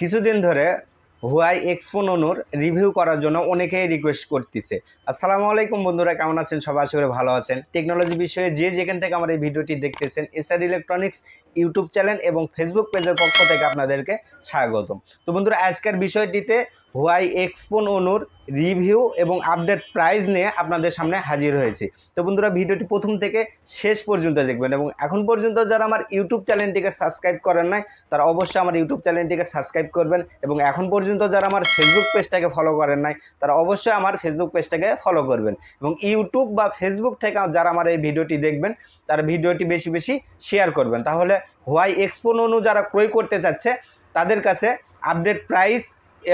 কিছুদিন ধরে হুয়াই অনুর রিভিউ করার জন্য অনেকেই রিকোয়েস্ট করতেছে আসসালামু আলাইকুম বন্ধুরা কেমন আছেন সবাই আশা করে ভালো আছেন টেকনোলজি বিষয়ে যে যেখান থেকে আমার এই ভিডিওটি দেখতেছেন এসআর ইলেকট্রনিক্স ইউটিউব চ্যানেল এবং ফেসবুক পেজের পক্ষ থেকে আপনাদেরকে স্বাগতম তো বন্ধুরা আজকের বিষয়টিতে হোয়াই এক্সপোন অনুর রিভিউ এবং আপডেট প্রাইস নিয়ে আপনাদের সামনে হাজির হয়েছি তো বন্ধুরা ভিডিওটি প্রথম থেকে শেষ পর্যন্ত দেখবেন এবং এখন পর্যন্ত যারা আমার ইউটিউব চ্যানেলটিকে সাবস্ক্রাইব করেন নাই তারা অবশ্যই আমার ইউটিউব চ্যানেলটিকে সাবস্ক্রাইব করবেন এবং এখন পর্যন্ত যারা আমার ফেসবুক পেজটাকে ফলো করেন নাই তারা অবশ্যই আমার ফেসবুক পেজটাকে ফলো করবেন এবং ইউটিউব বা ফেসবুক থেকে যারা আমার এই ভিডিওটি দেখবেন তারা ভিডিওটি বেশি বেশি শেয়ার করবেন তাহলে হোয়াই এক্সপোন অনু যারা ক্রয় করতে যাচ্ছে তাদের কাছে আপডেট প্রাইস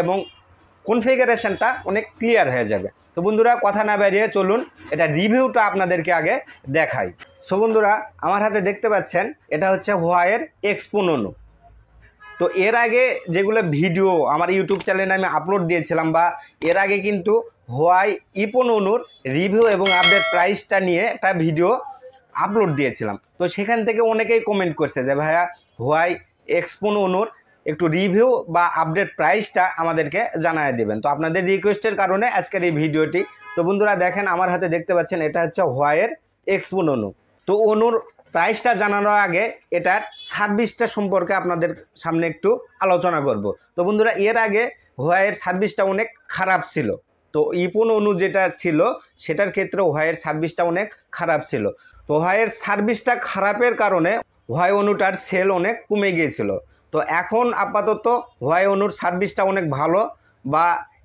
এবং কনফিগারেশনটা অনেক ক্লিয়ার হয়ে যাবে তো বন্ধুরা কথা না বেরিয়ে চলুন এটা রিভিউটা আপনাদেরকে আগে দেখাই সো বন্ধুরা আমার হাতে দেখতে পাচ্ছেন এটা হচ্ছে হোয়াইয়ের এক্সপোনোনো তো এর আগে যেগুলো ভিডিও আমার ইউটিউব চ্যানেলে আমি আপলোড দিয়েছিলাম বা এর আগে কিন্তু হোয়াই ইপোনোনুর রিভিউ এবং আপডেট প্রাইসটা নিয়ে একটা ভিডিও আপলোড দিয়েছিলাম তো সেখান থেকে অনেকেই কমেন্ট করছে যে ভাইয়া হোয়াই এক্সপোন অনুর একটু রিভিউ বা আপডেট প্রাইসটা আমাদেরকে জানায় দেবেন তো আপনাদের রিকোয়েস্টের কারণে আজকের এই ভিডিওটি তো বন্ধুরা দেখেন আমার হাতে দেখতে পাচ্ছেন এটা হচ্ছে হোয়াইয়ের এক্সপোন অনু তো অনুর প্রাইসটা জানানোর আগে এটার সার্ভিসটা সম্পর্কে আপনাদের সামনে একটু আলোচনা করব তো বন্ধুরা এর আগে হোয়াইয়ের সার্ভিসটা অনেক খারাপ ছিল তো ইপন অনু যেটা ছিল সেটার ক্ষেত্রে ওহায়ের সার্ভিসটা অনেক খারাপ ছিল তো ওহায়ের সার্ভিসটা খারাপের কারণে হোয়াই অনুটার সেল অনেক কমে গিয়েছিল তো এখন আপাতত হোয়াই অনুর সার্ভিসটা অনেক ভালো বা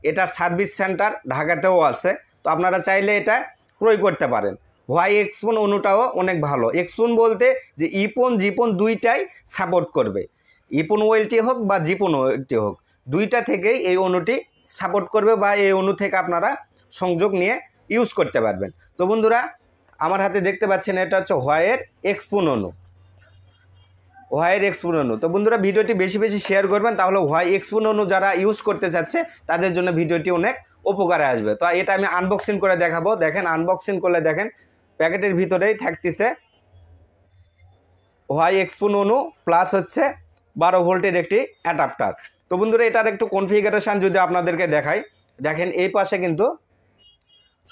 এটা সার্ভিস সেন্টার ঢাকাতেও আছে তো আপনারা চাইলে এটা ক্রয় করতে পারেন হোয়াই এক্সপোন অনুটাও অনেক ভালো এক্সপোন বলতে যে ইপন জিপন দুইটাই সাপোর্ট করবে ইপন ওয়েলটি হোক বা জিপন ওয়েলটি হোক দুইটা থেকেই এই অনুটি সাপোর্ট করবে বা এই অনু থেকে আপনারা সংযোগ নিয়ে ইউজ করতে পারবেন তো বন্ধুরা আমার হাতে দেখতে পাচ্ছেন এটা হচ্ছে হোয়াইয়ের এক্সপুন অনু হোয়ের এক্সপুন অনু তো বন্ধুরা ভিডিওটি বেশি বেশি শেয়ার করবেন তাহলে হোয়াই এক্সপুন অনু যারা ইউজ করতে চাচ্ছে তাদের জন্য ভিডিওটি অনেক উপকারে আসবে তো এটা আমি আনবক্সিং করে দেখাবো দেখেন আনবক্সিং করলে দেখেন প্যাকেটের ভিতরেই থাকতেছে হোয়াই এক্সপুন অনু প্লাস হচ্ছে বারো ভোল্টের একটি অ্যাডাপ্টার তো বন্ধুরা এটার একটু কনফিগারেশান যদি আপনাদেরকে দেখাই দেখেন এই পাশে কিন্তু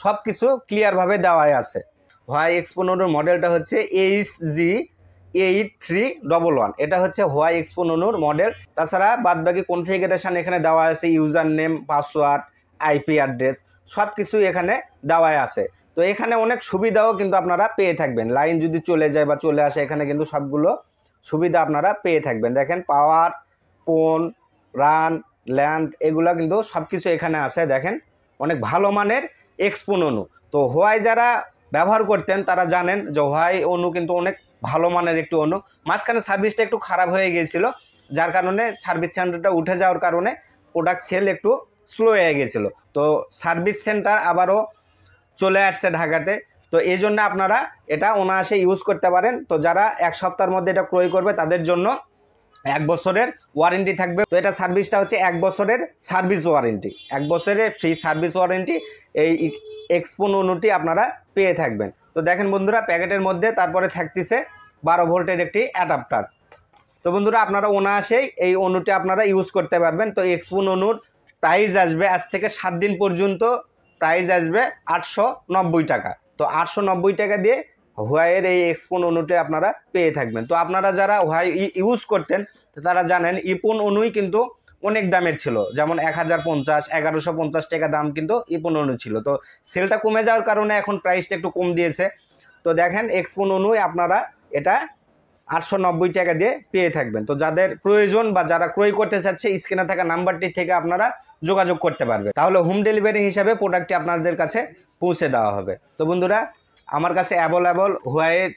সব কিছু ক্লিয়ারভাবে দেওয়াই আছে হোয়াই এক্সপোনোনোর মডেলটা হচ্ছে H G eight three double one এটা হচ্ছে হোয়াই এক্সপোনোনোর মডেল তাছাড়া বাদবাকি কনফিগারেশান এখানে দেওয়া আছে user name password IP address সব কিছু এখানে দেওয়াই আছে তো এখানে অনেক সুবিধাও কিন্তু আপনারা পেয়ে থাকবেন লাইন যদি চলে যায় বা চলে আসে এখানে কিন্তু সবগুলো সুবিধা আপনারা পেয়ে থাকবেন দেখেন পাওয়ার পোন রান ল্যান্ড এগুলো কিন্তু সব কিছু এখানে আছে দেখেন অনেক ভালো মানের এক্সপোন অনু তো হোয়াই যারা ব্যবহার করতেন তারা জানেন যে হোয়াই অনু কিন্তু অনেক ভালো মানের একটু অনু মাঝখানে সার্ভিসটা একটু খারাপ হয়ে গিয়েছিল যার কারণে সার্ভিস সেন্টারটা উঠে যাওয়ার কারণে প্রোডাক্ট সেল একটু স্লো হয়ে গেছিলো তো সার্ভিস সেন্টার আবারও চলে আসছে ঢাকাতে তো এই জন্য আপনারা এটা অনায়াসে ইউজ করতে পারেন তো যারা এক সপ্তাহের মধ্যে এটা ক্রয় করবে তাদের জন্য এক বছরের ওয়ারেন্টি থাকবে তো এটা সার্ভিসটা হচ্ছে এক বছরের সার্ভিস ওয়ারেন্টি এক বছরের ফ্রি সার্ভিস ওয়ারেন্টি এই অনুটি আপনারা পেয়ে থাকবেন তো দেখেন বন্ধুরা প্যাকেটের মধ্যে তারপরে থাকতেছে বারো ভোল্টের একটি অ্যাডাপ্টার তো বন্ধুরা আপনারা অনায়াসেই এই অনুটি আপনারা ইউজ করতে পারবেন তো এক্সপোন অনুর প্রাইস আসবে আজ থেকে সাত দিন পর্যন্ত প্রাইস আসবে আটশো টাকা তো আটশো টাকা দিয়ে হোয়াইয়ের এই এক্সপোন অণুটি আপনারা পেয়ে থাকবেন তো আপনারা যারা হোয়াই ইউজ করতেন তারা জানেন ইপন অনুই কিন্তু অনেক দামের ছিল যেমন এক হাজার পঞ্চাশ এগারোশো পঞ্চাশ টাকা দাম কিন্তু ইপন অনু ছিল তো সেলটা কমে যাওয়ার কারণে এখন প্রাইসটা একটু কম দিয়েছে তো দেখেন এক্সপোন অনুই আপনারা এটা আটশো নব্বই টাকা দিয়ে পেয়ে থাকবেন তো যাদের প্রয়োজন বা যারা ক্রয় করতে চাচ্ছে স্ক্রিনে থাকা নাম্বারটি থেকে আপনারা যোগাযোগ করতে পারবে তাহলে হোম ডেলিভারি হিসাবে প্রোডাক্টটি আপনাদের কাছে পৌঁছে দেওয়া হবে তো বন্ধুরা আমার কাছে অ্যাভেলেবল হোয়াইট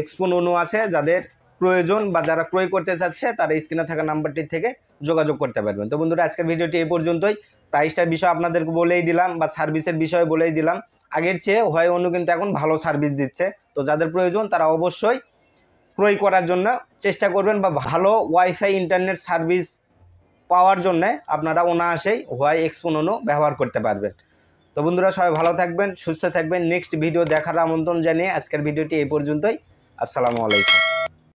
এক্সপোন অনু আছে যাদের প্রয়োজন বা যারা ক্রয় করতে চাচ্ছে তারা স্ক্রিনে থাকা নাম্বারটি থেকে যোগাযোগ করতে পারবেন তো বন্ধুরা আজকের ভিডিওটি এই পর্যন্তই প্রাইসটার বিষয় আপনাদেরকে বলেই দিলাম বা সার্ভিসের বিষয়ে বলেই দিলাম আগের চেয়ে হোয়াই অনু কিন্তু এখন ভালো সার্ভিস দিচ্ছে তো যাদের প্রয়োজন তারা অবশ্যই ক্রয় করার জন্য চেষ্টা করবেন বা ভালো ওয়াইফাই ইন্টারনেট সার্ভিস পাওয়ার জন্য আপনারা অনায়াসেই হোয়াই এক্সপোনোনো ব্যবহার করতে পারবেন তো বন্ধুরা সবাই ভালো থাকবেন সুস্থ থাকবেন নেক্সট ভিডিও দেখার আমন্ত্রণ জানিয়ে আজকের ভিডিওটি এই পর্যন্তই আসসালামু আলাইকুম